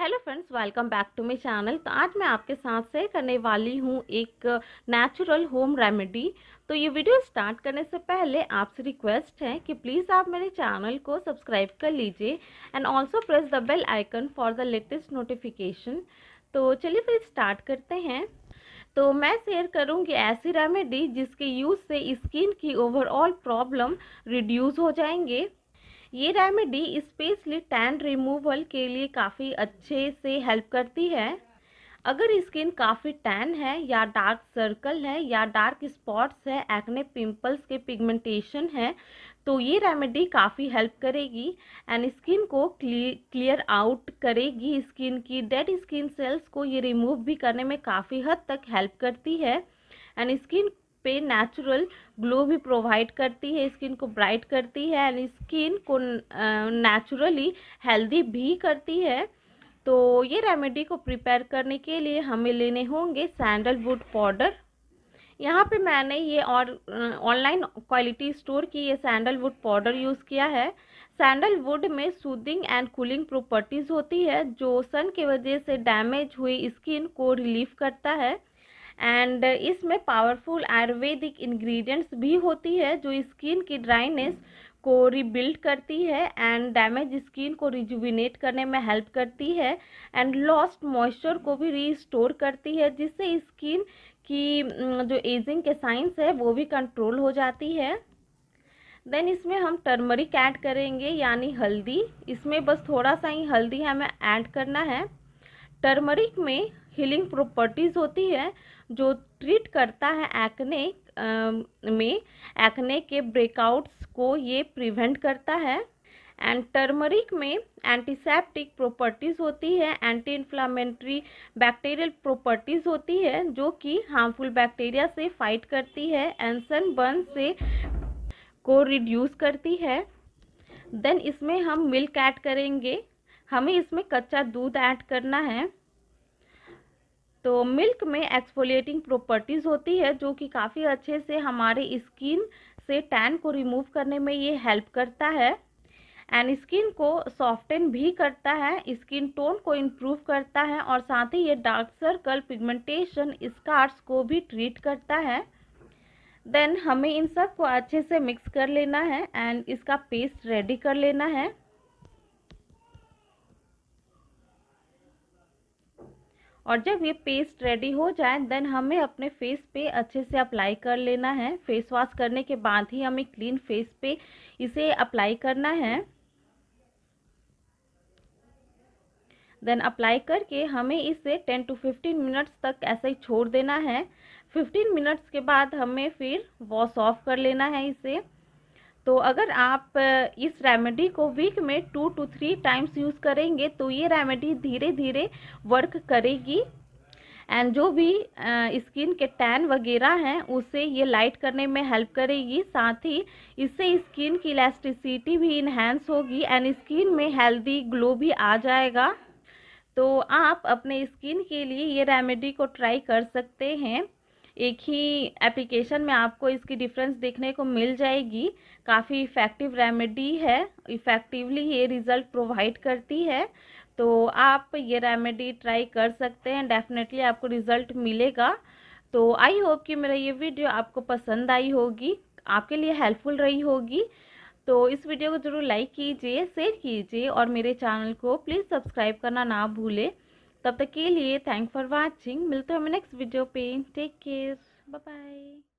hello friends welcome back to my channel तो आज मैं आपके साथ शेयर करने वाली हूँ एक नेचुरल होम रेमेडी तो ये वीडियो स्टार्ट करने से पहले आपसे रिक्वेस्ट है कि प्लीज़ आप मेरे चैनल को सब्सक्राइब कर लीजिए and also press the bell icon for the latest notification तो चलिए फिर स्टार्ट करते हैं तो मैं शेयर करूँगी ऐसी रेमेडी जिसके यूज़ से स्किन की ओवरऑल प्रॉब्लम रिड्यूज़ हो जाएंगे ये रेमेडी स्पेशली टैन रिमूवल के लिए काफ़ी अच्छे से हेल्प करती है अगर स्किन काफ़ी टैन है या डार्क सर्कल है या डार्क स्पॉट्स है एक्ने पिंपल्स के पिगमेंटेशन है तो ये रेमेडी काफ़ी हेल्प करेगी एंड स्किन को क्लियर आउट करेगी स्किन की डेड स्किन सेल्स को ये रिमूव भी करने में काफ़ी हद तक हेल्प करती है एंड स्किन पे नेचुरल ग्लो भी प्रोवाइड करती है स्किन को ब्राइट करती है एंड स्किन को नेचुरली हेल्दी भी करती है तो ये रेमेडी को प्रिपेयर करने के लिए हमें लेने होंगे सैंडलवुड पाउडर यहाँ पे मैंने ये और ऑनलाइन क्वालिटी स्टोर की ये सैंडलवुड पाउडर यूज़ किया है सैंडलवुड में सूदिंग एंड कूलिंग प्रॉपर्टीज़ होती है जो सन के वजह से डैमेज हुई स्किन को रिलीफ करता है एंड uh, इसमें पावरफुल आयुर्वेदिक इंग्रेडिएंट्स भी होती है जो स्किन की ड्राइनेस को रिबिल्ड करती है एंड डैमेज स्किन को रिजुविनेट करने में हेल्प करती है एंड लॉस्ट मॉइस्चर को भी रीस्टोर करती है जिससे स्किन की mm, जो एजिंग के साइंस है वो भी कंट्रोल हो जाती है देन इसमें हम टर्मरिक ऐड करेंगे यानी हल्दी इसमें बस थोड़ा सा ही हल्दी हमें ऐड करना है टर्मरिक में हीलिंग प्रॉपर्टीज़ होती है जो ट्रीट करता है एक्ने में एक्ने के ब्रेकआउट्स को ये प्रिवेंट करता है एंड टर्मरिक में एंटीसेप्टिक प्रॉपर्टीज़ होती है एंटी इन्फ्लामेंट्री बैक्टीरियल प्रॉपर्टीज़ होती है जो कि हार्मफुल बैक्टीरिया से फाइट करती है एंड बर्न से को रिड्यूस करती है देन इसमें हम मिल्क ऐड करेंगे हमें इसमें कच्चा दूध ऐड करना है तो मिल्क में एक्सफोलिएटिंग प्रॉपर्टीज़ होती है जो कि काफ़ी अच्छे से हमारे स्किन से टैन को रिमूव करने में ये हेल्प करता है एंड स्किन को सॉफ्टन भी करता है स्किन टोन को इम्प्रूव करता है और साथ ही ये डार्क सर्कल पिगमेंटेशन स्कार्स को भी ट्रीट करता है देन हमें इन सब को अच्छे से मिक्स कर लेना है एंड इसका पेस्ट रेडी कर लेना है और जब ये पेस्ट रेडी हो जाए देन हमें अपने फेस पे अच्छे से अप्लाई कर लेना है फेस वॉश करने के बाद ही हमें क्लीन फेस पे इसे अप्लाई करना है देन अप्लाई करके हमें इसे 10 टू 15 मिनट्स तक ऐसे ही छोड़ देना है 15 मिनट्स के बाद हमें फिर वॉश ऑफ कर लेना है इसे तो अगर आप इस रेमेडी को वीक में two two three times use करेंगे तो ये रेमेडी धीरे धीरे वर्क करेगी एंड जो भी स्किन के टैन वगैरह हैं उसे ये लाइट करने में हेल्प करेगी साथ ही इससे स्किन की इलास्टिसिटी भी इन्हेंस होगी एंड स्किन में हेल्दी ग्लो भी आ जाएगा तो आप अपने स्किन के लिए ये रेमेडी को ट्राई कर सकते हैं एक ही एप्लीकेशन में आपको इसकी डिफरेंस देखने को मिल जाएगी काफ़ी इफ़ेक्टिव रेमेडी है इफ़ेक्टिवली ये रिज़ल्ट प्रोवाइड करती है तो आप ये रेमेडी ट्राई कर सकते हैं डेफिनेटली आपको रिज़ल्ट मिलेगा तो आई होप कि मेरा ये वीडियो आपको पसंद आई होगी आपके लिए हेल्पफुल रही होगी तो इस वीडियो को ज़रूर लाइक कीजिए शेयर कीजिए और मेरे चैनल को प्लीज़ सब्सक्राइब करना ना भूलें तब तक के लिए थैंक फॉर वॉचिंग मिलते हैं हमें नेक्स्ट वीडियो पे टेक केयर बाय बाय